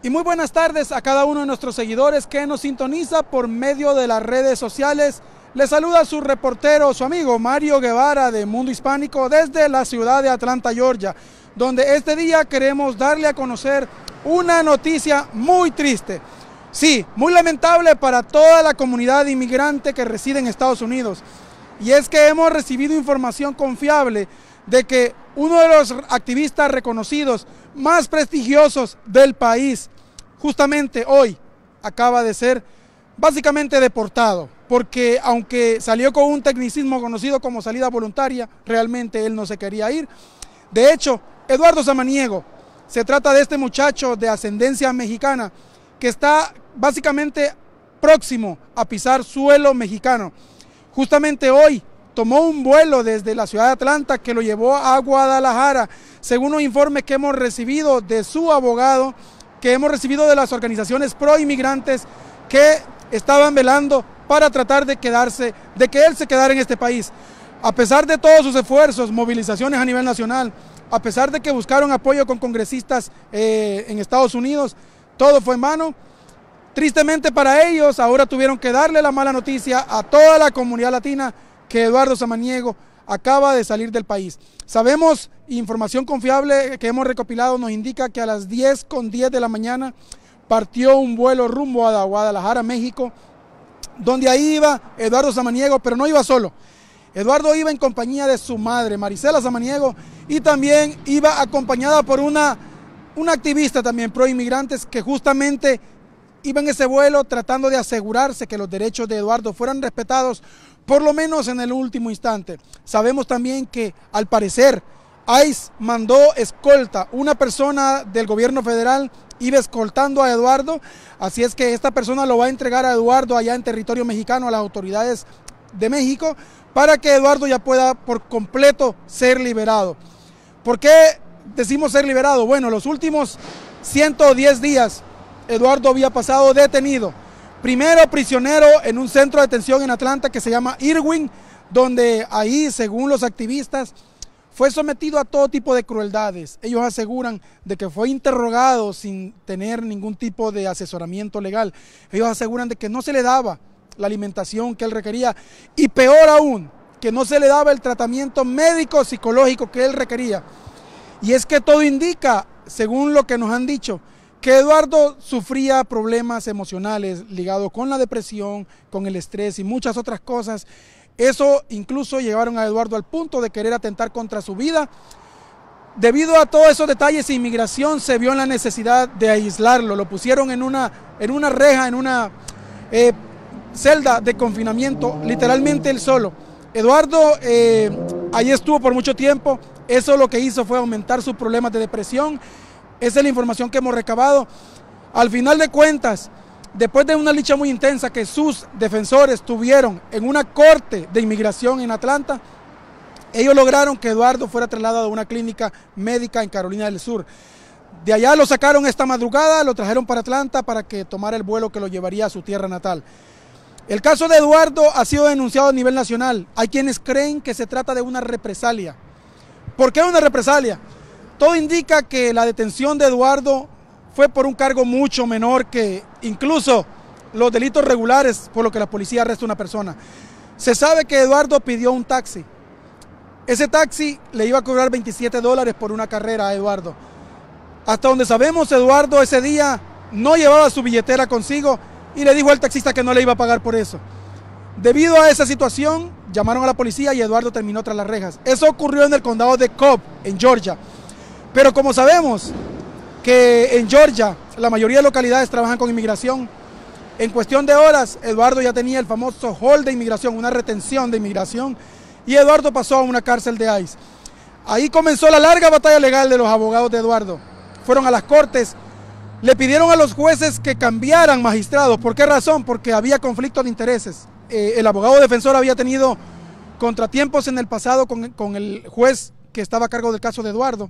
Y muy buenas tardes a cada uno de nuestros seguidores que nos sintoniza por medio de las redes sociales. Les saluda su reportero, su amigo Mario Guevara de Mundo Hispánico desde la ciudad de Atlanta, Georgia, donde este día queremos darle a conocer una noticia muy triste. Sí, muy lamentable para toda la comunidad inmigrante que reside en Estados Unidos. Y es que hemos recibido información confiable de que uno de los activistas reconocidos más prestigiosos del país, justamente hoy acaba de ser básicamente deportado, porque aunque salió con un tecnicismo conocido como salida voluntaria, realmente él no se quería ir. De hecho, Eduardo Samaniego, se trata de este muchacho de ascendencia mexicana que está básicamente próximo a pisar suelo mexicano. Justamente hoy tomó un vuelo desde la ciudad de Atlanta que lo llevó a Guadalajara, según los informes que hemos recibido de su abogado, que hemos recibido de las organizaciones pro inmigrantes que estaban velando para tratar de quedarse, de que él se quedara en este país. A pesar de todos sus esfuerzos, movilizaciones a nivel nacional, a pesar de que buscaron apoyo con congresistas eh, en Estados Unidos, todo fue en vano. Tristemente para ellos, ahora tuvieron que darle la mala noticia a toda la comunidad latina que Eduardo Samaniego acaba de salir del país. Sabemos, información confiable que hemos recopilado nos indica que a las 10 con 10 de la mañana partió un vuelo rumbo a Guadalajara, México, donde ahí iba Eduardo Samaniego, pero no iba solo. Eduardo iba en compañía de su madre, Marisela Samaniego, y también iba acompañada por una, una activista también pro inmigrantes que justamente iba en ese vuelo tratando de asegurarse que los derechos de Eduardo fueran respetados, por lo menos en el último instante. Sabemos también que al parecer ICE mandó escolta, una persona del gobierno federal iba escoltando a Eduardo, así es que esta persona lo va a entregar a Eduardo allá en territorio mexicano a las autoridades de México para que Eduardo ya pueda por completo ser liberado. ¿Por qué decimos ser liberado? Bueno, los últimos 110 días Eduardo había pasado detenido primero prisionero en un centro de detención en Atlanta que se llama Irwin, donde ahí, según los activistas, fue sometido a todo tipo de crueldades. Ellos aseguran de que fue interrogado sin tener ningún tipo de asesoramiento legal. Ellos aseguran de que no se le daba la alimentación que él requería y peor aún, que no se le daba el tratamiento médico psicológico que él requería. Y es que todo indica, según lo que nos han dicho, que Eduardo sufría problemas emocionales ligados con la depresión, con el estrés y muchas otras cosas. Eso incluso llevaron a Eduardo al punto de querer atentar contra su vida. Debido a todos esos detalles, inmigración se vio en la necesidad de aislarlo. Lo pusieron en una, en una reja, en una eh, celda de confinamiento, literalmente él solo. Eduardo eh, ahí estuvo por mucho tiempo. Eso lo que hizo fue aumentar sus problemas de depresión esa es la información que hemos recabado. Al final de cuentas, después de una lucha muy intensa que sus defensores tuvieron en una corte de inmigración en Atlanta, ellos lograron que Eduardo fuera trasladado a una clínica médica en Carolina del Sur. De allá lo sacaron esta madrugada, lo trajeron para Atlanta para que tomara el vuelo que lo llevaría a su tierra natal. El caso de Eduardo ha sido denunciado a nivel nacional. Hay quienes creen que se trata de una represalia. ¿Por qué una represalia? Todo indica que la detención de Eduardo fue por un cargo mucho menor que incluso los delitos regulares por lo que la policía arresta a una persona. Se sabe que Eduardo pidió un taxi. Ese taxi le iba a cobrar 27 dólares por una carrera a Eduardo. Hasta donde sabemos, Eduardo ese día no llevaba su billetera consigo y le dijo al taxista que no le iba a pagar por eso. Debido a esa situación, llamaron a la policía y Eduardo terminó tras las rejas. Eso ocurrió en el condado de Cobb, en Georgia. Pero como sabemos que en Georgia la mayoría de localidades trabajan con inmigración, en cuestión de horas Eduardo ya tenía el famoso hall de inmigración, una retención de inmigración, y Eduardo pasó a una cárcel de ICE. Ahí comenzó la larga batalla legal de los abogados de Eduardo. Fueron a las cortes, le pidieron a los jueces que cambiaran magistrados. ¿Por qué razón? Porque había conflicto de intereses. Eh, el abogado defensor había tenido contratiempos en el pasado con, con el juez que estaba a cargo del caso de Eduardo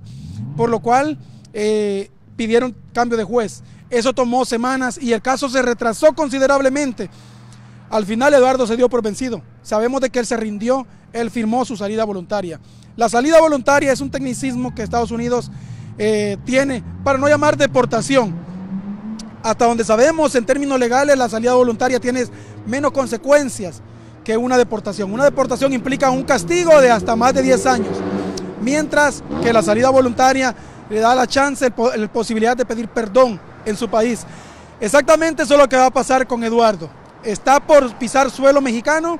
por lo cual eh, pidieron cambio de juez. Eso tomó semanas y el caso se retrasó considerablemente. Al final Eduardo se dio por vencido. Sabemos de que él se rindió, él firmó su salida voluntaria. La salida voluntaria es un tecnicismo que Estados Unidos eh, tiene para no llamar deportación. Hasta donde sabemos, en términos legales, la salida voluntaria tiene menos consecuencias que una deportación. Una deportación implica un castigo de hasta más de 10 años mientras que la salida voluntaria le da la chance, la posibilidad de pedir perdón en su país. Exactamente eso es lo que va a pasar con Eduardo. Está por pisar suelo mexicano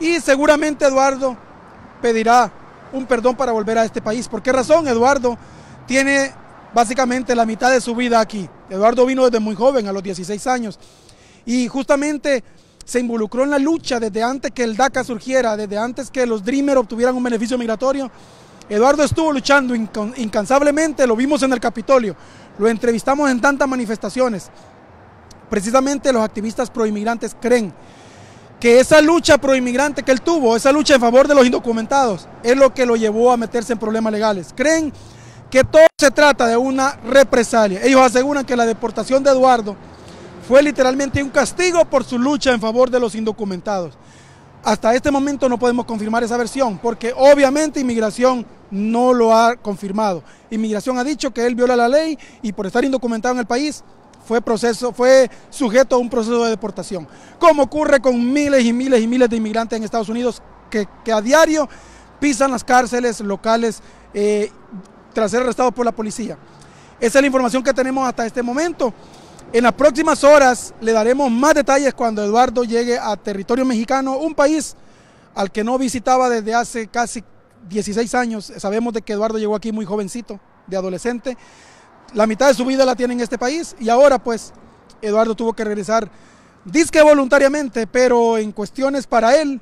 y seguramente Eduardo pedirá un perdón para volver a este país. ¿Por qué razón? Eduardo tiene básicamente la mitad de su vida aquí. Eduardo vino desde muy joven, a los 16 años, y justamente se involucró en la lucha desde antes que el DACA surgiera, desde antes que los Dreamer obtuvieran un beneficio migratorio. Eduardo estuvo luchando incansablemente, lo vimos en el Capitolio, lo entrevistamos en tantas manifestaciones. Precisamente los activistas proinmigrantes creen que esa lucha proinmigrante que él tuvo, esa lucha en favor de los indocumentados, es lo que lo llevó a meterse en problemas legales. Creen que todo se trata de una represalia. Ellos aseguran que la deportación de Eduardo fue literalmente un castigo por su lucha en favor de los indocumentados. Hasta este momento no podemos confirmar esa versión, porque obviamente inmigración no lo ha confirmado. Inmigración ha dicho que él viola la ley y por estar indocumentado en el país fue, proceso, fue sujeto a un proceso de deportación. Como ocurre con miles y miles y miles de inmigrantes en Estados Unidos que, a diario pisan las cárceles locales eh, tras ser arrestados por la policía. Esa es la información que tenemos hasta este momento. En las próximas horas le daremos más detalles cuando Eduardo llegue a territorio mexicano, un país al que no visitaba desde hace casi 16 años. Sabemos de que Eduardo llegó aquí muy jovencito, de adolescente. La mitad de su vida la tiene en este país y ahora pues Eduardo tuvo que regresar, disque voluntariamente, pero en cuestiones para él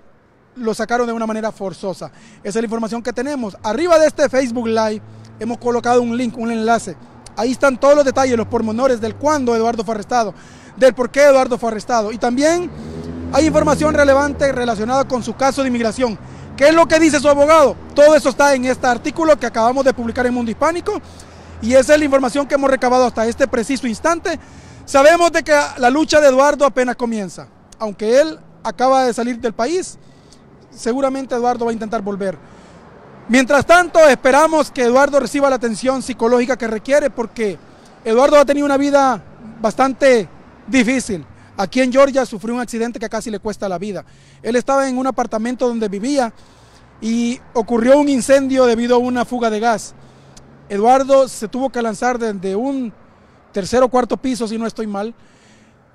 lo sacaron de una manera forzosa. Esa es la información que tenemos. Arriba de este Facebook Live hemos colocado un link, un enlace Ahí están todos los detalles, los pormenores del cuándo Eduardo fue arrestado, del por qué Eduardo fue arrestado. Y también hay información relevante relacionada con su caso de inmigración. ¿Qué es lo que dice su abogado? Todo eso está en este artículo que acabamos de publicar en Mundo Hispánico y esa es la información que hemos recabado hasta este preciso instante. Sabemos de que la lucha de Eduardo apenas comienza. Aunque él acaba de salir del país, seguramente Eduardo va a intentar volver. Mientras tanto, esperamos que Eduardo reciba la atención psicológica que requiere porque Eduardo ha tenido una vida bastante difícil. Aquí en Georgia sufrió un accidente que casi le cuesta la vida. Él estaba en un apartamento donde vivía y ocurrió un incendio debido a una fuga de gas. Eduardo se tuvo que lanzar desde un tercer o cuarto piso, si no estoy mal,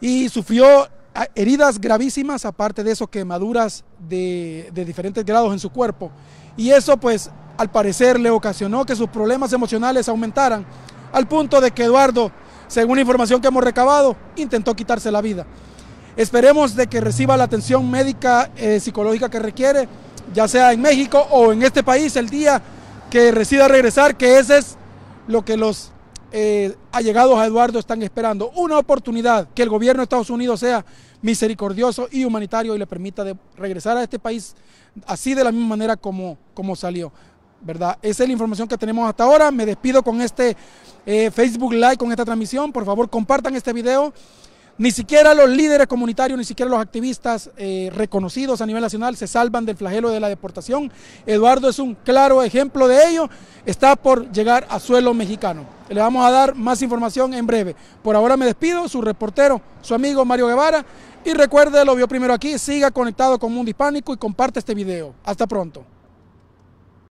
y sufrió Ah, heridas gravísimas, aparte de eso, quemaduras de, diferentes grados en su cuerpo. Y eso pues al parecer le ocasionó que sus problemas emocionales aumentaran, al punto de que Eduardo, según la información que hemos recabado, intentó quitarse la vida. Esperemos de que reciba la atención médica eh, psicológica que requiere, ya sea en México o en este país el día que decida regresar, que ese es lo que los eh, allegados a Eduardo están esperando una oportunidad que el gobierno de Estados Unidos sea misericordioso y humanitario y le permita regresar a este país así de la misma manera como, salió. ¿verdad? Esa es la información que tenemos hasta ahora. Me despido con este eh, Facebook Live, con esta transmisión. Por favor, compartan este video. Ni siquiera los líderes comunitarios, ni siquiera los activistas eh, reconocidos a nivel nacional se salvan del flagelo de la deportación. Eduardo es un claro ejemplo de ello. Está por llegar a suelo mexicano. Le vamos a dar más información en breve. Por ahora me despido, su reportero, su amigo Mario Guevara. Y recuerde, lo vio primero aquí, siga conectado con Mundo Hispánico y comparte este video. Hasta pronto.